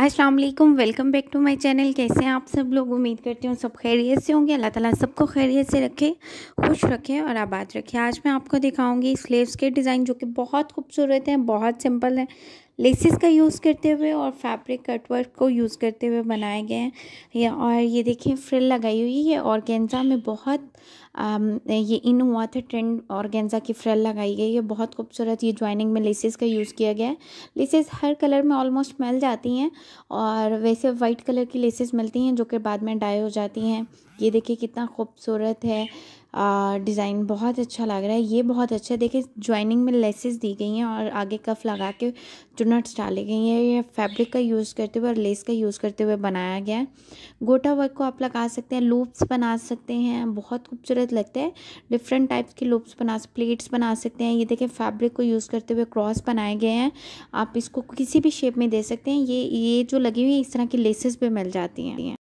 अस्सलाम वालेकुम welcome back to my channel कैसे हैं आप सब लोग उम्मीद करती हूँ सब खैरियत से होंगे अल्लाह ताला सबको खैरियत से रखे खुश रखे और आबाद रखे आज मैं आपको दिखाऊंगी स्लीव्स के डिज़ाइन जो कि बहुत खूबसूरत हैं बहुत सिंपल हैं लेसिस का यूज़ करते हुए और फैब्रिक कटवर्क को यूज़ करते हुए बनाए गए हैं ये और ये देखिए फ्रिल लगाई हुई है और गेंजा में बहुत आम, ये इन हुआ था ट्रेंड और गेंजा की फ्रिल लगाई गई है बहुत खूबसूरत ये ज्वाइनिंग में लेसिस का यूज़ किया गया है लेसिस हर कलर में ऑलमोस्ट मिल जाती हैं और वैसे वाइट कलर की लेसिस मिलती हैं जो कि बाद में डाई हो जाती हैं ये देखिए कितना खूबसूरत है डिज़ाइन बहुत अच्छा लग रहा है ये बहुत अच्छा है देखिए ज्वाइनिंग में लेसेस दी गई हैं और आगे कफ लगा के जो नट्स डाले गई हैं ये फैब्रिक का यूज़ करते हुए और लेस का यूज़ करते हुए बनाया गया है गोटा वर्क को आप लगा सकते हैं लूप्स बना सकते हैं बहुत खूबसूरत लगते हैं डिफरेंट टाइप्स के लूप्स बना प्लेट्स बना सकते हैं ये देखें फैब्रिक को यूज़ करते हुए क्रॉस बनाए गए हैं आप इसको किसी भी शेप में दे सकते हैं ये ये जो लगी हुई है इस तरह की लेसेस भी मिल जाती हैं